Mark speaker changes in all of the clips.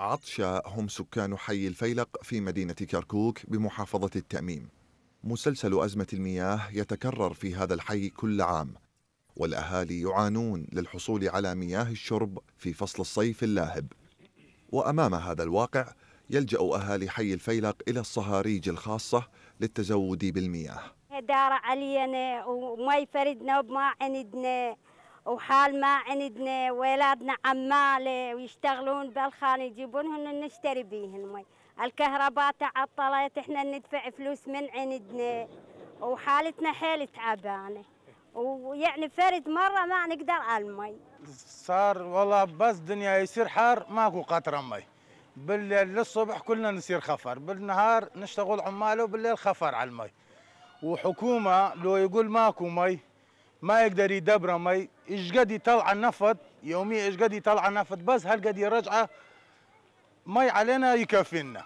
Speaker 1: عطشة هم سكان حي الفيلق في مدينة كركوك بمحافظة التأميم مسلسل أزمة المياه يتكرر في هذا الحي كل عام والأهالي يعانون للحصول على مياه الشرب في فصل الصيف اللاهب وأمام هذا الواقع يلجأ أهالي حي الفيلق إلى الصهاريج الخاصة للتزود بالمياه
Speaker 2: دار علينا وما يفردنا وما عندنا وحال ما عندنا ولادنا عمالة ويشتغلون بالخان يجيبونهن نشتري بيهن مي الكهرباء تعطلت احنا ندفع فلوس من عندنا وحالتنا حيل تعبانة ويعني فرد مرة ما نقدر على المي
Speaker 3: صار والله بس دنيا يصير حار ماكو قطرة مي بالليل للصبح كلنا نصير خفر بالنهار نشتغل عماله وبالليل خفر على المي وحكومة لو يقول ماكو مي ما يقدر يدبره ما ايش قد يطلع النفط يوميا ايش قد يطلع النفط بس قد يرجعه مي علينا يكفينا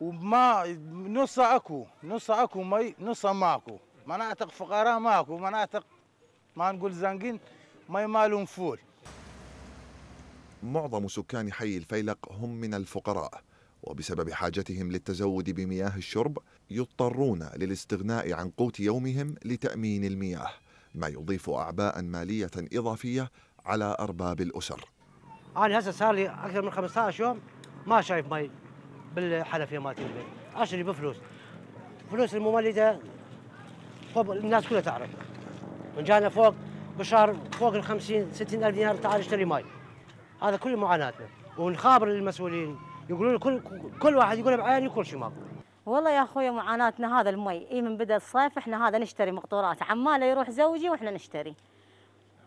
Speaker 3: وما نص اكو نص اكو مي نص ماكو مناطق فقراء ماكو مناطق ما نقول زنقين مي مالهم فول
Speaker 1: معظم سكان حي الفيلق هم من الفقراء وبسبب حاجتهم للتزود بمياه الشرب يضطرون للاستغناء عن قوت يومهم لتامين المياه ما يضيف أعباء مالية إضافية على أرباب الأسر
Speaker 4: أنا هسه صار لي أكثر من 15 يوم ما شايف مي بالحنفية مالتي البيت أشري بفلوس فلوس المملدة فوق الناس كلها تعرف من جانا فوق بشهر فوق ال 50 60 ألف دينار تعال اشتري مي هذا كل معاناتنا ونخابر المسؤولين يقولون كل كل واحد يقول بعيني كل شيء ماكو
Speaker 5: والله يا اخوي معاناتنا هذا المي اي من بدا الصيف احنا هذا نشتري مقطورات عماله يروح زوجي واحنا نشتري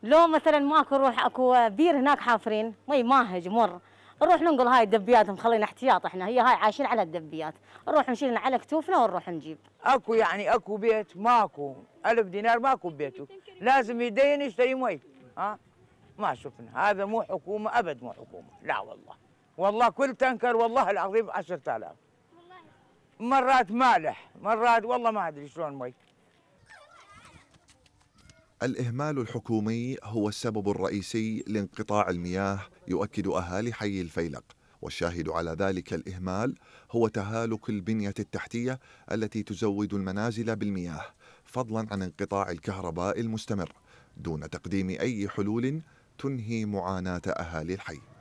Speaker 5: لو مثلا ماكو نروح اكو بير هناك حافرين مي ماهج مر نروح ننقل هاي الدبيات مخلينا احتياط احنا هي هاي عايشين على الدبيات نروح نشيلنا على كتوفنا ونروح نجيب اكو يعني اكو بيت ماكو ألف دينار ماكو ببيته
Speaker 6: لازم يدين يشتري مي ها ما شفنا هذا مو حكومه ابد مو حكومه لا والله والله كل تنكر والله العظيم 10000 مرات مالح مرات والله ما أدري شلون مي
Speaker 1: الإهمال الحكومي هو السبب الرئيسي لانقطاع المياه يؤكد أهالي حي الفيلق والشاهد على ذلك الإهمال هو تهالك البنية التحتية التي تزود المنازل بالمياه فضلا عن انقطاع الكهرباء المستمر دون تقديم أي حلول تنهي معاناة أهالي الحي